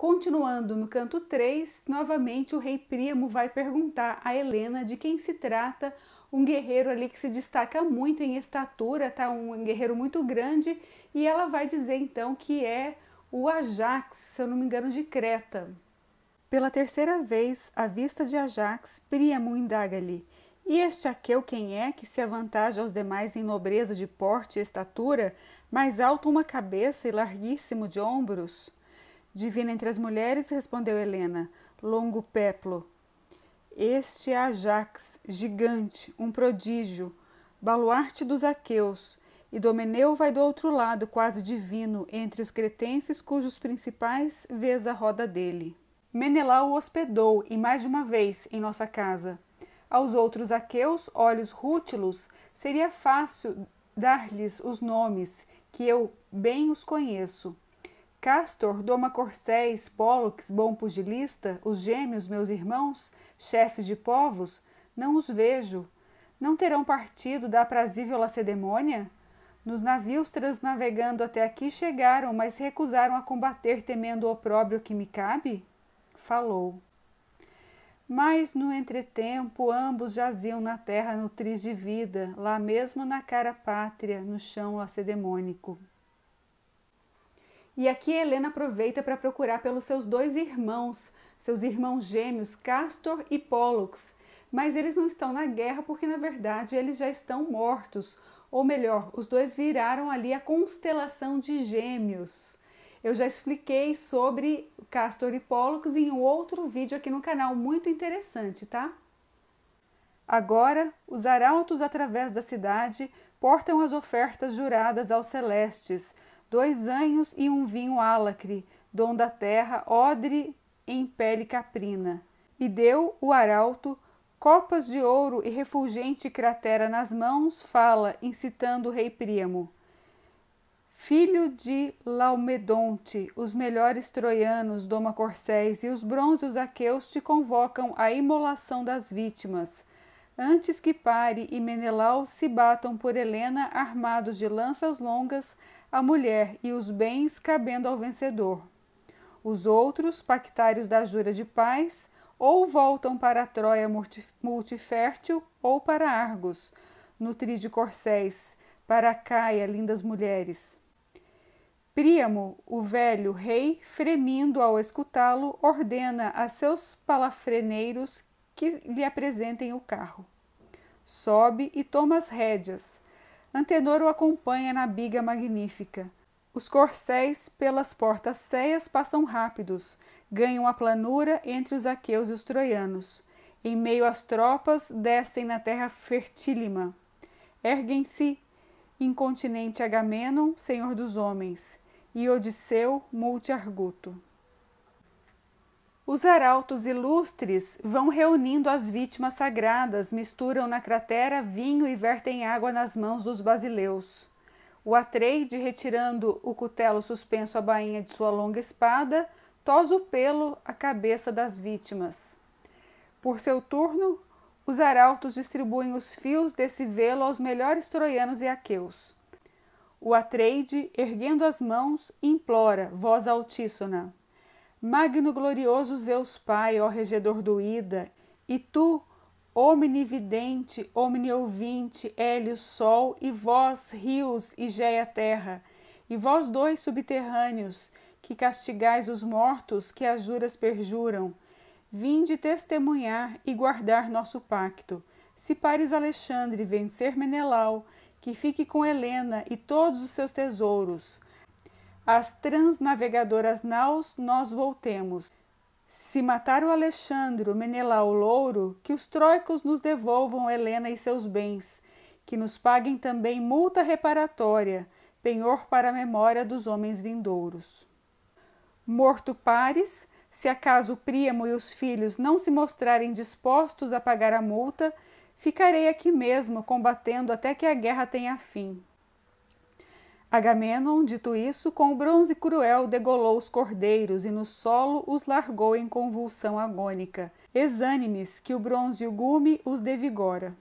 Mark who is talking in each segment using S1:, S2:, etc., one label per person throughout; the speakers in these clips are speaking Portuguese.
S1: Continuando no canto 3, novamente o rei Príamo vai perguntar a Helena de quem se trata, um guerreiro ali que se destaca muito em estatura, tá? Um guerreiro muito grande, e ela vai dizer então que é o Ajax, se eu não me engano, de Creta. Pela terceira vez, à vista de Ajax, Príamo indaga-lhe: e este aqueu quem é que se avantaja aos demais em nobreza de porte e estatura, mais alto uma cabeça e larguíssimo de ombros? Divina entre as mulheres, respondeu Helena, longo peplo. Este é Ajax, gigante, um prodígio, baluarte dos aqueus, e Domeneu vai do outro lado, quase divino, entre os cretenses cujos principais vês a roda dele. Menelau o hospedou, e mais de uma vez, em nossa casa. Aos outros aqueus, olhos rútilos, seria fácil dar-lhes os nomes, que eu bem os conheço. Castor, Doma Corcéis, Pólux, bom pugilista, os gêmeos, meus irmãos, chefes de povos, não os vejo. Não terão partido da aprazível Lacedemônia? Nos navios transnavegando até aqui chegaram, mas recusaram a combater, temendo o opróbrio que me cabe? Falou. Mas no entretempo, ambos jaziam na terra nutriz de vida, lá mesmo na cara pátria, no chão lacedemônico. E aqui Helena aproveita para procurar pelos seus dois irmãos, seus irmãos gêmeos Castor e Pollux. Mas eles não estão na guerra porque, na verdade, eles já estão mortos. Ou melhor, os dois viraram ali a constelação de gêmeos. Eu já expliquei sobre Castor e Pollux em um outro vídeo aqui no canal, muito interessante, tá? Agora, os arautos através da cidade portam as ofertas juradas aos celestes, dois anhos e um vinho álacre, dom da terra, odre em pele caprina. E deu o arauto copas de ouro e refulgente cratera nas mãos, fala, incitando o rei Príamo. Filho de Laomedonte, os melhores troianos, doma Corcéis, e os bronzes aqueus te convocam à imolação das vítimas. Antes que Pare e Menelau se batam por Helena, armados de lanças longas, a mulher e os bens cabendo ao vencedor. Os outros, pactários da jura de paz, ou voltam para a Troia multifértil ou para Argos, nutri de corcéis, para a Caia, lindas mulheres. Príamo, o velho rei, fremindo ao escutá-lo, ordena a seus palafreneiros que lhe apresentem o carro. Sobe e toma as rédeas, Antenor o acompanha na biga magnífica. Os corcéis pelas portas ceias passam rápidos, ganham a planura entre os aqueus e os troianos. Em meio às tropas, descem na terra fertílima. Erguem-se incontinente Agamenon, senhor dos homens, e Odisseu, multiarguto. Os arautos ilustres vão reunindo as vítimas sagradas, misturam na cratera vinho e vertem água nas mãos dos basileus. O Atreide, retirando o cutelo suspenso à bainha de sua longa espada, tosa o pelo à cabeça das vítimas. Por seu turno, os arautos distribuem os fios desse velo aos melhores troianos e aqueus. O Atreide, erguendo as mãos, implora, voz altíssona: Magno glorioso Zeus Pai, ó regedor do Ida, e tu, omnividente, omniouvinte, hélio sol, e vós, rios e géia terra, e vós dois subterrâneos, que castigais os mortos que as juras perjuram, vinde testemunhar e guardar nosso pacto. Se pares Alexandre vencer Menelau, que fique com Helena e todos os seus tesouros, as transnavegadoras naus nós voltemos. Se matar o Alexandro, Menelau Louro, que os troicos nos devolvam Helena e seus bens, que nos paguem também multa reparatória, penhor para a memória dos homens vindouros. Morto Pares, se acaso o Príamo e os filhos não se mostrarem dispostos a pagar a multa, ficarei aqui mesmo combatendo até que a guerra tenha fim. Agamenon, dito isso, com o bronze cruel degolou os cordeiros e no solo os largou em convulsão agônica, exânimes que o bronze e o gume os devigora.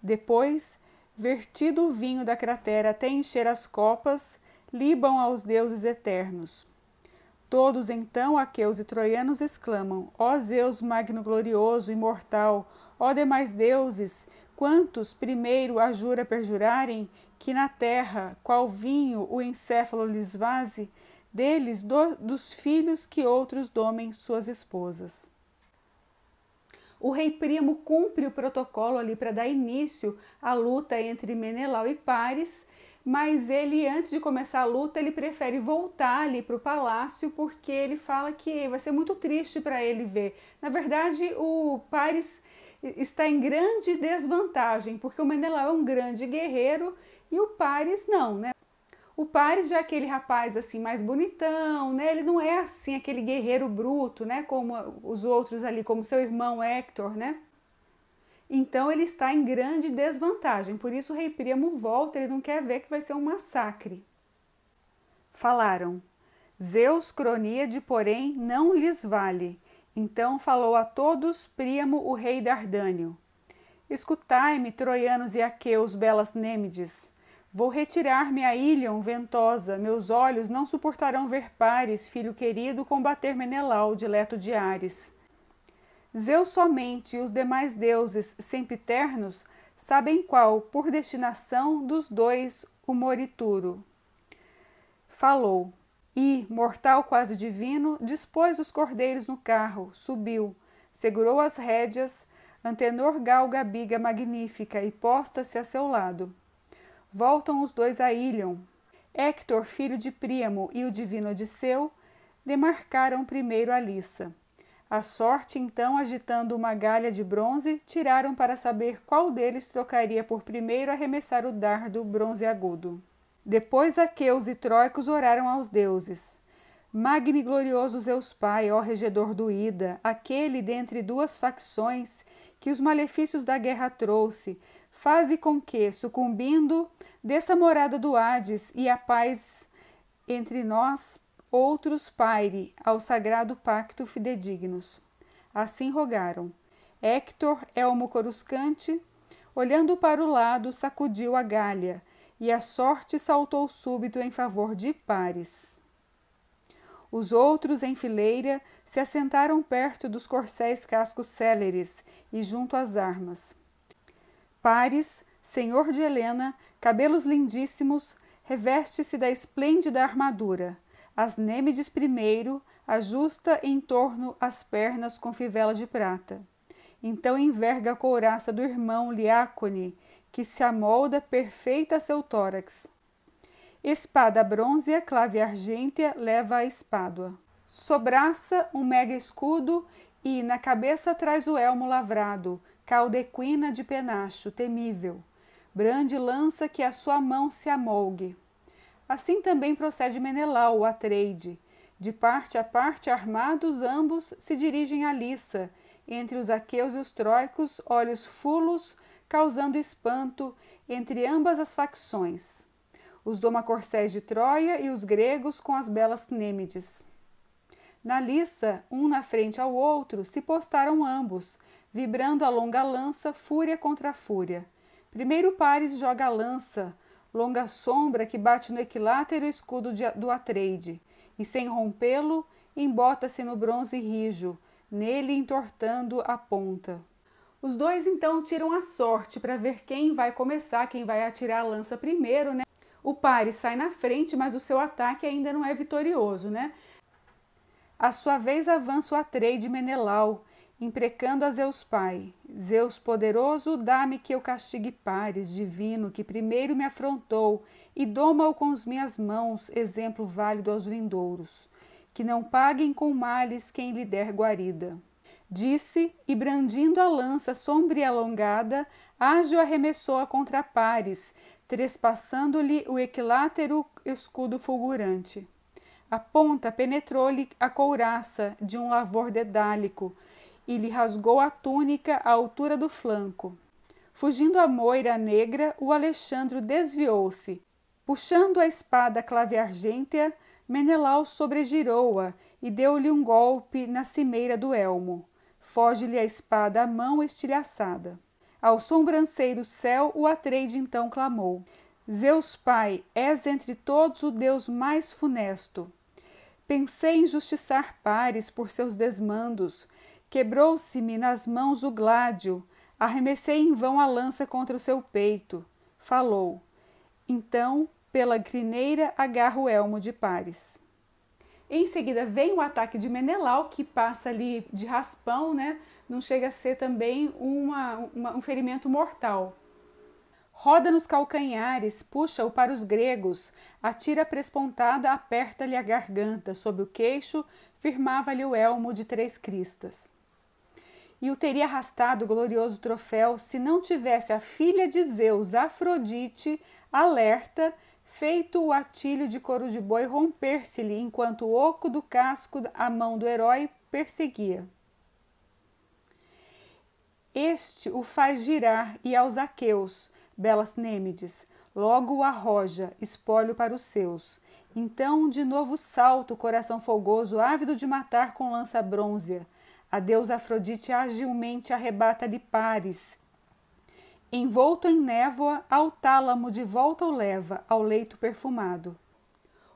S1: Depois, vertido o vinho da cratera até encher as copas, libam aos deuses eternos. Todos então, aqueus e troianos, exclamam: Ó Zeus magno glorioso, imortal, ó demais deuses, quantos primeiro a jura perjurarem que na terra, qual vinho o encéfalo lhes vaze, deles do, dos filhos que outros domem suas esposas. O rei Primo cumpre o protocolo ali para dar início à luta entre Menelau e Paris, mas ele, antes de começar a luta, ele prefere voltar ali para o palácio porque ele fala que vai ser muito triste para ele ver. Na verdade, o Paris está em grande desvantagem porque o Menelau é um grande guerreiro e o Paris não, né? O Paris já é aquele rapaz assim mais bonitão, né? Ele não é assim aquele guerreiro bruto, né? Como os outros ali, como seu irmão Hector, né? Então ele está em grande desvantagem. Por isso o rei Príamo volta, ele não quer ver que vai ser um massacre. Falaram: Zeus Croníade, porém, não lhes vale. Então falou a todos Príamo, o rei Dardânio: Escutai-me, troianos e aqueus, belas Nêmides. Vou retirar-me a Ilion, ventosa, meus olhos não suportarão ver Pares, filho querido, combater Menelau, dileto de Ares. Zeus somente e os demais deuses sempiternos sabem qual, por destinação dos dois, o morituro. Falou, e, mortal quase divino, dispôs os cordeiros no carro, subiu, segurou as rédeas, Antenor galga a biga magnífica e posta-se a seu lado. Voltam os dois a Ilion. Héctor, filho de Príamo, e o divino Odisseu demarcaram primeiro a liça. A sorte, então, agitando uma galha de bronze, tiraram para saber qual deles trocaria por primeiro arremessar o dardo bronze agudo. Depois aqueus e troicos oraram aos deuses. Magno e glorioso Zeus Pai, ó regedor do Ida, aquele dentre duas facções que os malefícios da guerra trouxe, faze com que, sucumbindo, dessa morada do Hades e a paz entre nós outros paire ao sagrado pacto fidedignos. Assim rogaram. Héctor, elmo coruscante, olhando para o lado, sacudiu a galha, e a sorte saltou súbito em favor de Pares. Os outros, em fileira, se assentaram perto dos corcéis cascos céleres e junto às armas. Pares, senhor de Helena, cabelos lindíssimos, reveste-se da esplêndida armadura. As Nêmides primeiro ajusta em torno as pernas com fivela de prata. Então enverga a couraça do irmão Liácone, que se amolda perfeita a seu tórax. Espada bronzea, clave argêntea, leva a espádua. Sobraça um mega escudo e na cabeça traz o elmo lavrado, caldequina de penacho temível, brande lança que a sua mão se amolgue. Assim também procede Menelau, o Atreide. De parte a parte armados, ambos se dirigem a Lissa, entre os aqueus e os troicos, olhos fulos, causando espanto entre ambas as facções. Os domacorcéis de Troia e os gregos com as belas Nêmides. Na Lissa, um na frente ao outro, se postaram ambos, Vibrando a longa lança, fúria contra fúria. Primeiro Pares joga a lança, longa sombra que bate no equilátero escudo de, do Atreide, e sem rompê-lo, embota-se no bronze rijo, nele entortando a ponta. Os dois então tiram a sorte para ver quem vai começar, quem vai atirar a lança primeiro, né? O Paris sai na frente, mas o seu ataque ainda não é vitorioso, né? A sua vez avança o Atreide Menelau, imprecando a Zeus Pai: Zeus poderoso, dá-me que eu castigue Pares, divino, que primeiro me afrontou, e doma-o com as minhas mãos, exemplo válido aos vindouros, que não paguem com males quem lhe der guarida. Disse, e brandindo a lança sombria e alongada, ágil arremessou-a contra Pares, trespassando-lhe o equilátero escudo fulgurante. A ponta penetrou-lhe a couraça de um lavor dedálico, e lhe rasgou a túnica à altura do flanco. Fugindo a moira negra, o Alexandro desviou-se. Puxando a espada claveargêntea, Menelau sobregirou-a e deu-lhe um golpe na cimeira do elmo. Foge-lhe a espada à mão estilhaçada. Ao sobranceiro céu, o Atreide então clamou: Zeus Pai, és entre todos o Deus mais funesto. Pensei em justiçar pares por seus desmandos, Quebrou-se-me nas mãos o gládio, arremessei em vão a lança contra o seu peito. Falou. Então, pela crineira agarro o elmo de Paris. Em seguida vem o ataque de Menelau, que passa ali de raspão, né? Não chega a ser também uma, uma, um ferimento mortal. Roda nos calcanhares, puxa-o para os gregos, atira a prespontada, aperta-lhe a garganta, sob o queixo, firmava-lhe o elmo de três cristas e o teria arrastado o glorioso troféu se não tivesse a filha de Zeus, Afrodite, alerta, feito o atilho de couro de boi romper-se-lhe enquanto o oco do casco a mão do herói perseguia. Este o faz girar e aos aqueus, belas Nêmides, logo o arroja, espólio para os seus. Então de novo salta o coração fogoso, ávido de matar com lança brônzea a deusa Afrodite agilmente arrebata-lhe Paris. Envolto em névoa, ao tálamo de volta o leva, ao leito perfumado.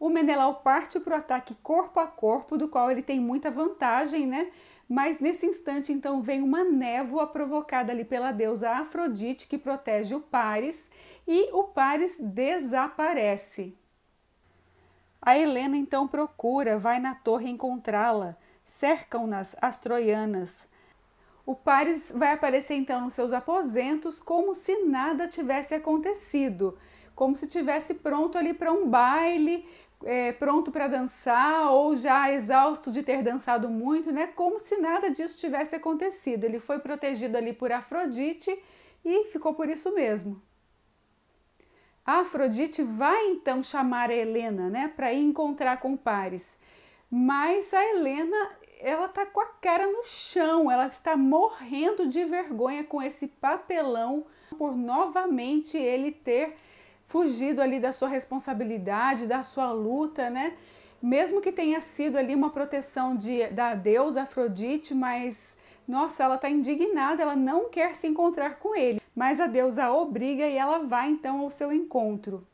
S1: O Menelau parte para o ataque corpo a corpo, do qual ele tem muita vantagem, né? Mas nesse instante, então, vem uma névoa provocada ali pela deusa Afrodite, que protege o Paris, e o Paris desaparece. A Helena então procura, vai na torre encontrá-la cercam-nas as troianas. O Paris vai aparecer então nos seus aposentos como se nada tivesse acontecido, como se tivesse pronto ali para um baile, é, pronto para dançar ou já exausto de ter dançado muito, né? Como se nada disso tivesse acontecido. Ele foi protegido ali por Afrodite e ficou por isso mesmo. A Afrodite vai então chamar a Helena, né, para ir encontrar com Paris. Mas a Helena ela está com a cara no chão, ela está morrendo de vergonha com esse papelão por novamente ele ter fugido ali da sua responsabilidade, da sua luta, né? Mesmo que tenha sido ali uma proteção de, da deusa Afrodite, mas nossa, ela está indignada, ela não quer se encontrar com ele, mas a deusa a obriga e ela vai então ao seu encontro.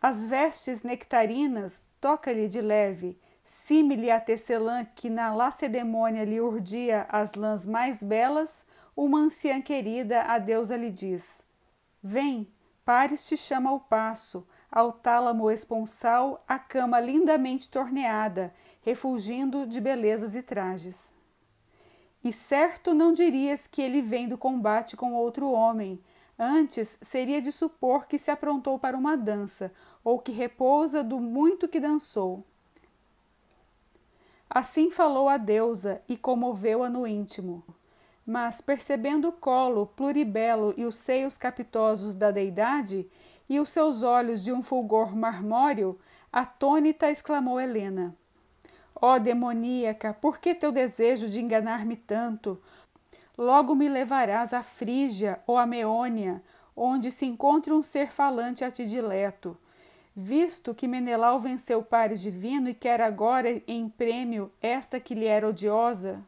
S1: As vestes nectarinas toca-lhe de leve Símile a tecelã que na lacedemônia lhe urdia as lãs mais belas, uma anciã querida a deusa lhe diz: Vem, Pares te chama ao passo, ao tálamo esponsal, a cama lindamente torneada, refulgindo de belezas e trajes. E certo não dirias que ele vem do combate com outro homem. Antes seria de supor que se aprontou para uma dança, ou que repousa do muito que dançou. Assim falou a deusa e comoveu-a no íntimo. Mas, percebendo o colo pluribelo e os seios capitosos da deidade, e os seus olhos de um fulgor marmóreo, atônita exclamou Helena: Ó oh, demoníaca, por que teu desejo de enganar-me tanto? Logo me levarás à Frígia ou à Meônia, onde se encontra um ser falante a ti dileto visto que Menelau venceu Pares divino e quer agora em prêmio esta que lhe era odiosa?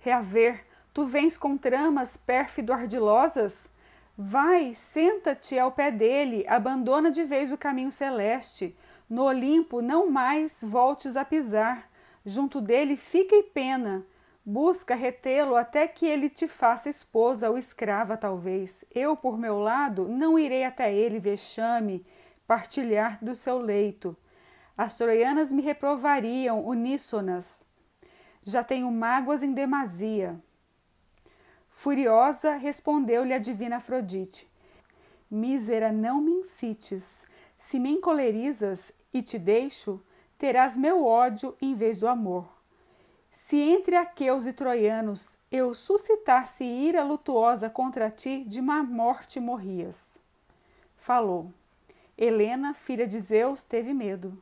S1: Reaver, tu vens com tramas pérfido ardilosas? Vai, senta-te ao pé dele, abandona de vez o caminho celeste. No Olimpo não mais voltes a pisar. Junto dele fica e pena. Busca retê-lo até que ele te faça esposa ou escrava, talvez. Eu, por meu lado, não irei até ele, vexame partilhar do seu leito. As troianas me reprovariam uníssonas. Já tenho mágoas em demasia. Furiosa, respondeu-lhe a divina Afrodite: Mísera, não me incites. Se me encolerizas e te deixo, terás meu ódio em vez do amor. Se entre aqueus e troianos eu suscitasse ira lutuosa contra ti, de má morte morrias. Falou. Helena, filha de Zeus, teve medo.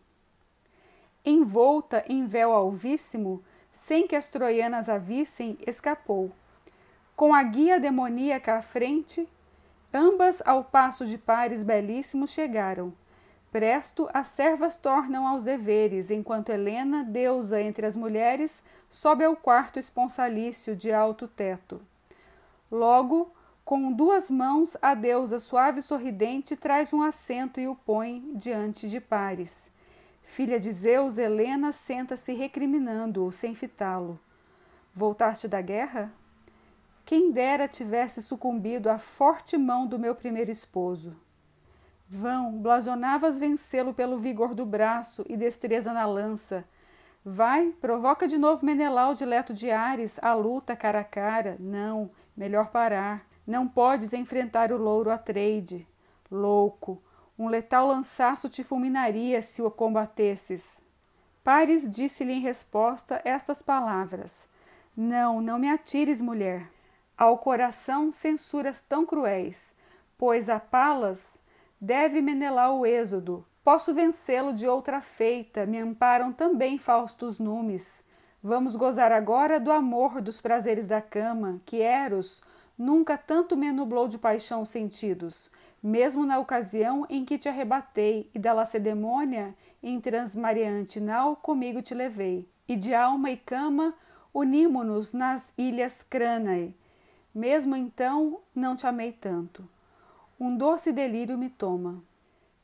S1: Envolta em véu alvíssimo, sem que as troianas a vissem, escapou. Com a guia demoníaca à frente, ambas ao passo de pares belíssimos chegaram. Presto, as servas tornam aos deveres, enquanto Helena, deusa entre as mulheres, sobe ao quarto esponsalício de alto teto. Logo, com duas mãos, a deusa suave e sorridente traz um assento e o põe diante de Paris. Filha de Zeus, Helena senta-se recriminando-o sem fitá-lo. Voltaste da guerra? Quem dera tivesse sucumbido à forte mão do meu primeiro esposo. Vão, blasonavas vencê-lo pelo vigor do braço e destreza na lança. Vai, provoca de novo Menelau dileto de Ares, a luta cara a cara. Não, melhor parar. Não podes enfrentar o louro Atreide, louco. Um letal lançaço te fulminaria se o combatesses. Paris disse-lhe em resposta estas palavras: Não, não me atires, mulher. Ao coração censuras tão cruéis, pois a Palas deve menelar o êxodo. Posso vencê-lo de outra feita, me amparam também faustos numes. Vamos gozar agora do amor dos prazeres da cama, que Eros, Nunca tanto me nublou de paixão os sentidos, mesmo na ocasião em que te arrebatei e da Lacedemônia, em transmariantinal nau, comigo te levei. E de alma e cama unimo-nos nas ilhas Cranae, Mesmo então não te amei tanto. Um doce delírio me toma.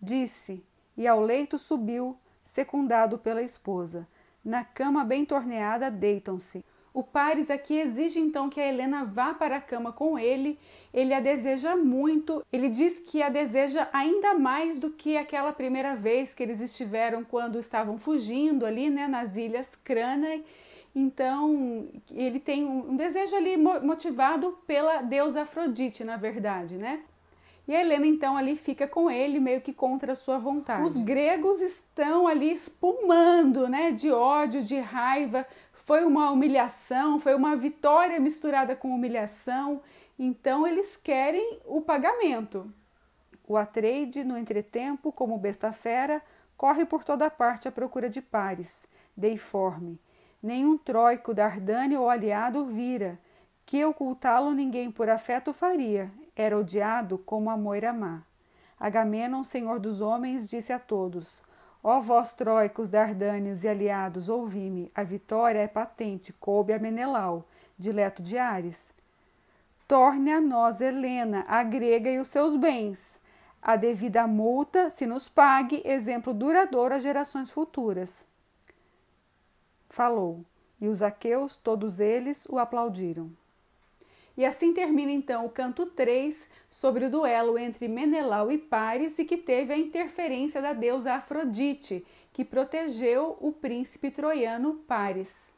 S1: Disse, e ao leito subiu, secundado pela esposa. Na cama bem torneada deitam-se. O Paris aqui exige então que a Helena vá para a cama com ele. Ele a deseja muito, ele diz que a deseja ainda mais do que aquela primeira vez que eles estiveram quando estavam fugindo ali, né, nas ilhas Cranay. Então, ele tem um desejo ali motivado pela deusa Afrodite, na verdade, né? E a Helena então ali fica com ele, meio que contra a sua vontade. Os uhum. gregos estão ali espumando, né, de ódio, de raiva, foi uma humilhação, foi uma vitória misturada com humilhação. Então eles querem o pagamento. O Atreide, no entretempo, como besta fera, corre por toda parte à procura de pares, deiforme. Nenhum troico, dardânio ou aliado vira, que ocultá-lo ninguém por afeto faria, era odiado como a moira má. Agamenon, senhor dos homens, disse a todos: Ó vós troicos, dardânios e aliados, ouvi-me, a vitória é patente, coube a Menelau, dileto de Ares. Torne a nós, Helena, a grega e os seus bens. A devida multa se nos pague, exemplo duradouro às gerações futuras. Falou, e os aqueus, todos eles, o aplaudiram. E assim termina então o canto 3 sobre o duelo entre Menelau e Paris e que teve a interferência da deusa Afrodite, que protegeu o príncipe troiano Paris.